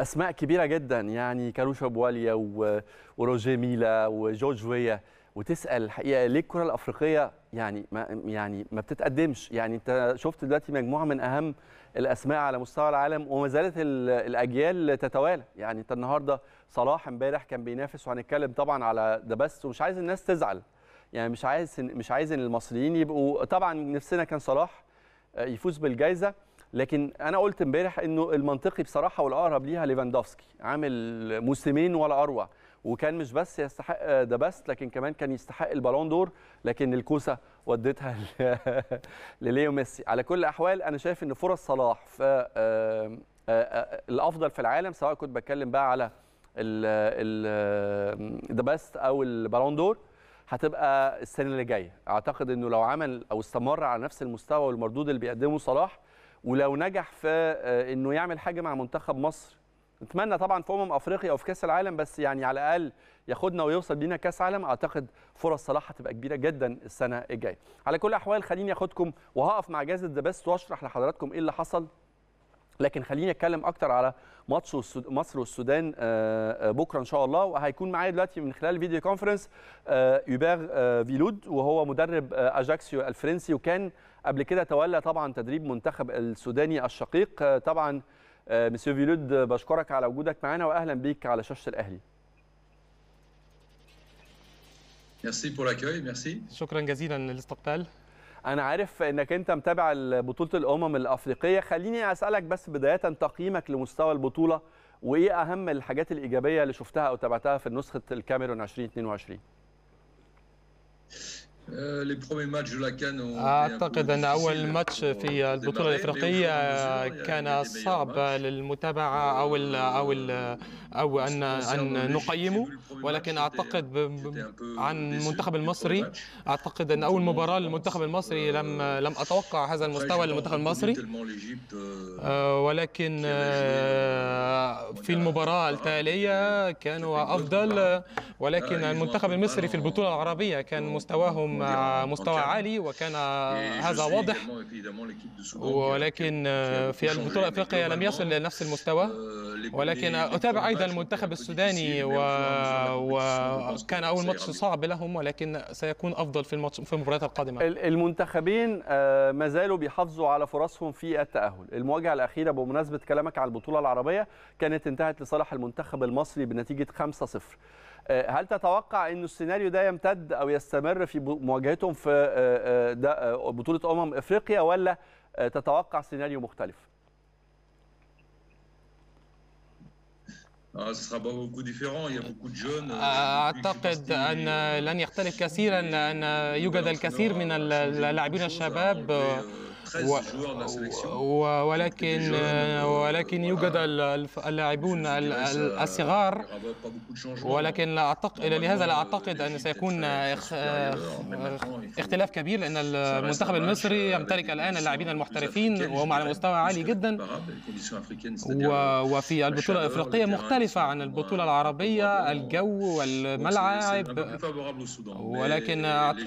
اسماء كبيره جدا يعني كالوشا بواليا وروجي وروجيه ميلا وجورج ويا وتسال الحقيقه ليه الكره الافريقيه يعني ما يعني ما بتتقدمش يعني انت شفت دلوقتي مجموعه من اهم الاسماء على مستوى العالم وما زالت الاجيال تتوالى يعني انت النهارده صلاح امبارح كان بينافس وهنتكلم طبعا على ده بس ومش عايز الناس تزعل يعني مش عايز مش عايز ان المصريين يبقوا طبعا نفسنا كان صلاح يفوز بالجائزه لكن انا قلت امبارح انه المنطقي بصراحه والاقرب ليها ليفاندوفسكي عامل موسمين ولا اروع وكان مش بس يستحق ده بس لكن كمان كان يستحق البالون دور لكن الكوسه ودتها لليو ميسي على كل الاحوال انا شايف ان فرص صلاح في آه، آه، آه، الافضل في العالم سواء كنت بتكلم بقى على ذا بيست او البالون دور هتبقى السنه اللي جايه اعتقد انه لو عمل او استمر على نفس المستوى والمردود اللي بيقدمه صلاح ولو نجح في آه، انه يعمل حاجه مع منتخب مصر نتمنى طبعا في امم افريقيا او في كاس العالم بس يعني على الاقل ياخدنا ويوصل بينا كاس عالم اعتقد فرص صلاح هتبقى كبيره جدا السنه الجايه على كل الاحوال خليني اخدكم وهقف مع جائزه ذا بيست واشرح لحضراتكم ايه اللي حصل لكن خليني اتكلم اكتر على ماتش مصر والسودان آه، آه، بكره ان شاء الله وهيكون معايا دلوقتي من خلال فيديو كونفرنس يوبير فيلود وهو مدرب اجاكسيو الفرنسي وكان قبل كده تولى طبعا تدريب منتخب السوداني الشقيق آه، طبعا آه، مسيو فيلود آه، بشكرك على وجودك معنا واهلا بيك على شاشه الاهلي ميرسي ميرسي شكرا جزيلا للاستقبال انا عارف انك انت متابع بطوله الامم الافريقيه خليني اسالك بس بدايه تقييمك لمستوى البطوله وايه اهم الحاجات الايجابيه اللي شفتها او تابعتها في نسخه الكاميرون 2022 أعتقد أن أول ماتش في البطولة الإفريقية كان صعب للمتابعة أو الـ أو الـ أو أن أن نقيمه ولكن أعتقد عن المنتخب المصري أعتقد أن أول مباراة للمنتخب المصري لم euh, لم أتوقع هذا المستوى للمنتخب المصري euh, euh, ولكن في المباراة التالية كانوا أفضل ولكن ah, المنتخب المصري في البطولة العربية كان مستواهم مستوى عالي وكان إيه، هذا واضح ولكن في البطولة الأفريقية لم يصل لنفس آه، المستوى ولكن أتابع أيضا المنتخب السوداني وكان أول ماتش صعب لهم ولكن سيكون أفضل في الماتش في المباريات القادمة المنتخبين آه، ما زالوا بيحافظوا على فرصهم في التأهل المواجهة الأخيرة بمناسبة كلامك على البطولة العربية كانت انتهت لصالح المنتخب المصري بنتيجة 5-0 آه، هل تتوقع أن السيناريو ده يمتد أو يستمر في مواجهتهم في آه، آه، بطولة أمم إفريقيا ولا تتوقع سيناريو مختلف؟ ah, euh, ah, أعتقد أن euh, لن يختلف كثيرا لأن يوجد الكثير euh, من اللاعبين الشباب ولكن ولكن euh, يوجد اللاعبون الصغار ولكن لا اعتقد لهذا لا اعتقد ان سيكون اختلاف كبير لان المنتخب المصري يمتلك الان اللاعبين المحترفين وهم على مستوى عالي جدا وفي البطوله الافريقيه مختلفه عن البطوله العربيه euh, الجو والملعب ولكن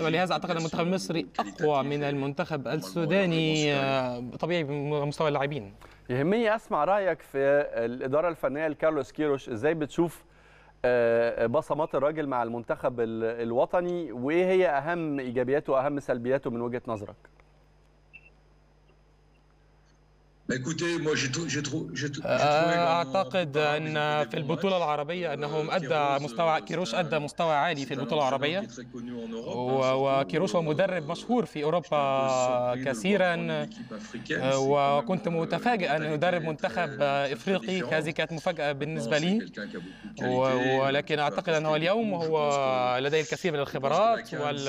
ولهذا اعتقد المنتخب المصري اقوى من المنتخب السوداني يهمني طيب، طيب، طبيعي مستوى اللاعبين يهمني اسمع رايك في الاداره الفنيه لكارلوس كيروش ازاي بتشوف آه، آه، بصمات الراجل مع المنتخب الوطني وايه هي اهم ايجابياته واهم سلبياته من وجهه نظرك اعتقد ان في البطوله العربيه euh, انهم ادى euh, مستوى كيروش ادى مستوى عالي في البطوله العربيه وكيروش هو مدرب مشهور في اوروبا كثيرا آه، وكنت euh, متفاجئ ان يدرب منتخب افريقي هذه كانت مفاجاه بالنسبه لي ولكن اعتقد انه اليوم هو لديه الكثير من الخبرات وال...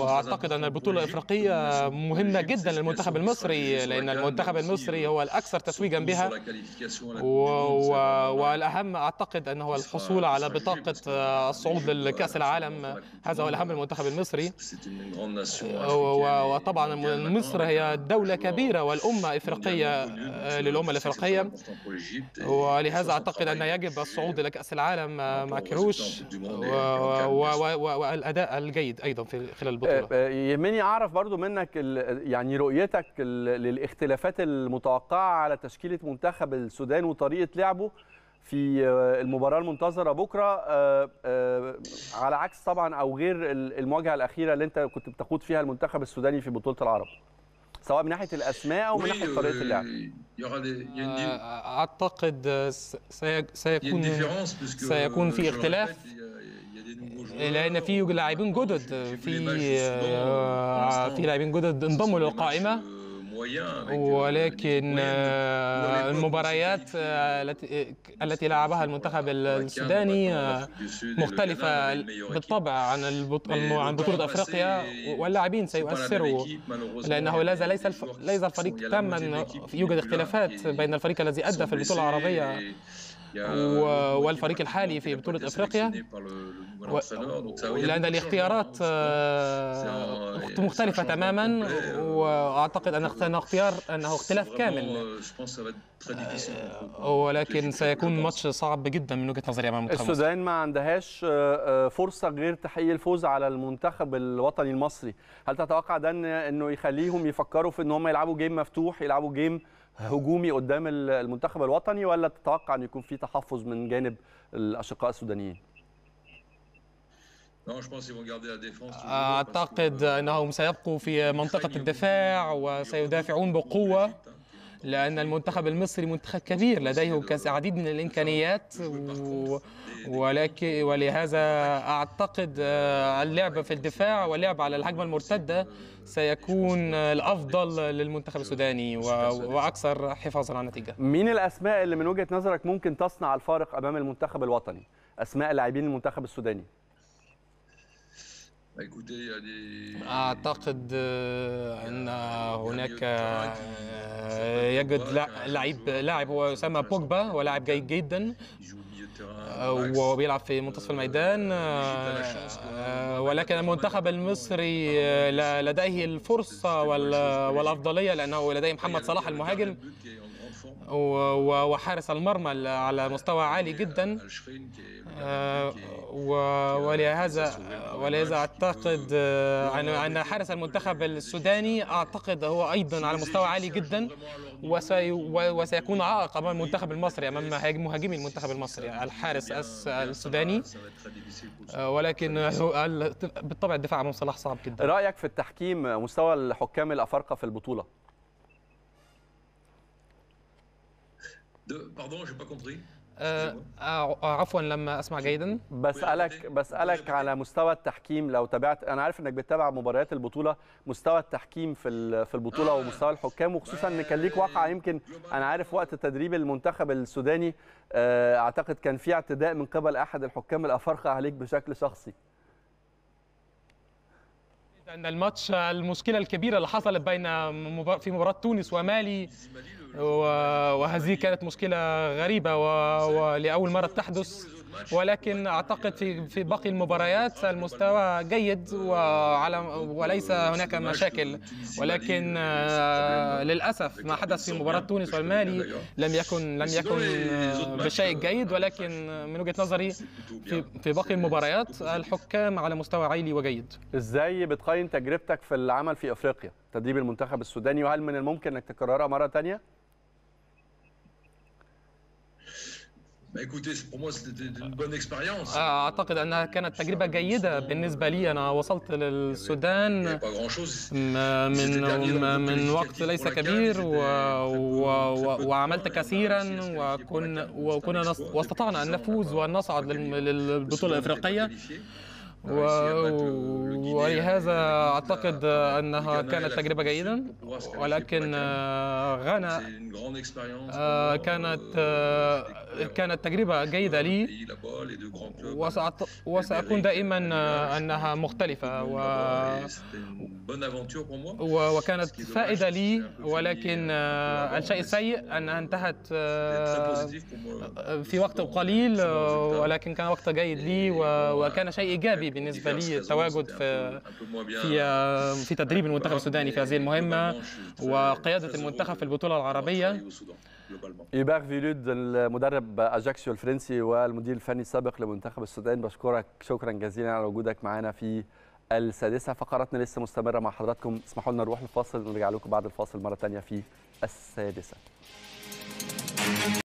واعتقد ان البطوله الافريقيه مهمه جدا للمنتخب المصري لان المنتخب المصري هو الاكثر تتويجا بها والاهم اعتقد انه الحصول على بطاقه آه، الصعود لكاس العالم هذا هو الاهم المنتخب المصري وطبعا مصر هي دوله كبيره والامه افريقيه للامه الافريقيه ولهذا اعتقد ان يجب الصعود لكاس العالم مع كروش والاداء الجيد ايضا في خلال البطوله آه، آه، يهمني اعرف برضو منك يعني رؤيتك لل الاختلافات المتوقعه على تشكيله منتخب السودان وطريقه لعبه في آه، المباراه المنتظره بكره آه، آه، على عكس طبعا او غير المواجهه الاخيره اللي انت كنت بتقود فيها المنتخب السوداني في بطوله العرب سواء من ناحيه الاسماء او من ناحيه طريقه euh, اللعب اعتقد سيكون سيكون في اختلاف لان في لاعبين جدد في في لاعبين جدد انضموا للقائمه ولكن آه، المباريات آه، آه، التي لعبها المنتخب السوداني مختلفة بالطبع عن عن بطولة أفريقيا واللاعبين سيؤثروا لأنه ليس ليس الفريق تاما يوجد اختلافات بين الفريق الذي أدى في البطولة العربية والفريق الحالي في بطولة أفريقيا لأن الاختيارات مختلفة تماما وأعتقد أن اختيار أنه اختلاف كامل ولكن سيكون ماتش صعب جدا من وجهة نظري أمام السودان ما عندهاش فرصة غير تحقيق الفوز على المنتخب الوطني المصري هل تتوقع ده أنه يخليهم يفكروا في أن هم يلعبوا جيم مفتوح يلعبوا جيم هجومي قدام المنتخب الوطني ولا تتوقع ان يكون في تحفظ من جانب الاشقاء السودانيين؟ اعتقد انهم سيبقوا في euh, منطقه الدفاع وسيدافعون بقوه لأن المنتخب المصري منتخب كبير لديه العديد من الإمكانيات ولكن ولهذا أعتقد آه، اللعب في الدفاع واللعب على الهجمة المرتدة سيكون الأفضل للمنتخب السوداني وأكثر حفاظا على النتيجة مين الأسماء اللي من وجهة نظرك ممكن تصنع الفارق أمام المنتخب الوطني؟ أسماء لاعبين المنتخب السوداني اعتقد ان هناك آه، يجد لاعب لاعب هو يسمى بوجبا ولاعب جيد جدا وهو بيلعب في منتصف آه، الميدان آه، آه، ولكن المنتخب المصري لديه الفرصة والأفضلية لأنه لديه محمد صلاح المهاجم وحارس المرمى على مستوى عالي جدا ولهذا ولهذا اعتقد ان حارس المنتخب السوداني اعتقد هو ايضا على مستوى عالي جدا وسيكون عائق امام المنتخب المصري امام مهاجمي المنتخب المصري الحارس السوداني آه، ولكن بالطبع الدفاع عن صلاح صعب جدا رايك في التحكيم مستوى الحكام الافارقه في البطوله Pardon, n'ai pas compris. أه،, آه عفوا لما اسمع جيدا بسالك بسالك على مستوى التحكيم لو تابعت انا عارف انك بتتابع مباريات البطوله مستوى التحكيم في في البطوله آه. ومستوى الحكام وخصوصا ان كان ليك واقعه يمكن انا عارف وقت تدريب المنتخب السوداني آه، اعتقد كان في اعتداء من قبل احد الحكام الافارقه عليك بشكل شخصي ان الماتش المشكله الكبيره اللي حصلت بين في مباراه تونس ومالي وهذه طيب. كانت مشكلة غريبة ولأول مرة تحدث ولكن أعتقد في في باقي المباريات المستوى جيد وعلى وليس هناك مشاكل ولكن آه، للأسف ما حدث في مباراة تونس والمالي لم يكن لم يكن آه، بشيء جيد ولكن من وجهة نظري في في باقي المباريات الحكام على مستوى عالي وجيد ازاي بتقيم تجربتك في العمل في افريقيا تدريب المنتخب السوداني وهل من الممكن انك تكررها مره ثانيه Ah, اعتقد انها كانت تجربه جيده بالنسبه لي انا وصلت للسودان من من وقت ليس كبير و... و... وعملت كثيرا وكن... وكنا واستطعنا ان نفوز وان نصعد للبطوله الافريقيه ولهذا أعتقد أنها كانت تجربة جيدة ولكن آه، غانا آه، كانت آه، كانت تجربة جيدة لي وسأكون دائما أنها مختلفة و وكانت فائدة لي ولكن الشيء السيء أنها انتهت في وقت قليل ولكن كان وقت جيد لي وكان شيء إيجابي بالنسبه لي التواجد في في euh, euh, في تدريب euh, المنتخب السوداني في هذه المهمه وقياده المنتخب في البطوله العربيه إيبار فيلود المدرب أجاكسيو الفرنسي والمدير الفني السابق لمنتخب السودان بشكرك شكرا جزيلا على وجودك معنا في السادسة فقراتنا لسه مستمرة مع حضراتكم اسمحوا لنا نروح للفاصل ونرجع لكم بعد الفاصل مرة ثانية في السادسة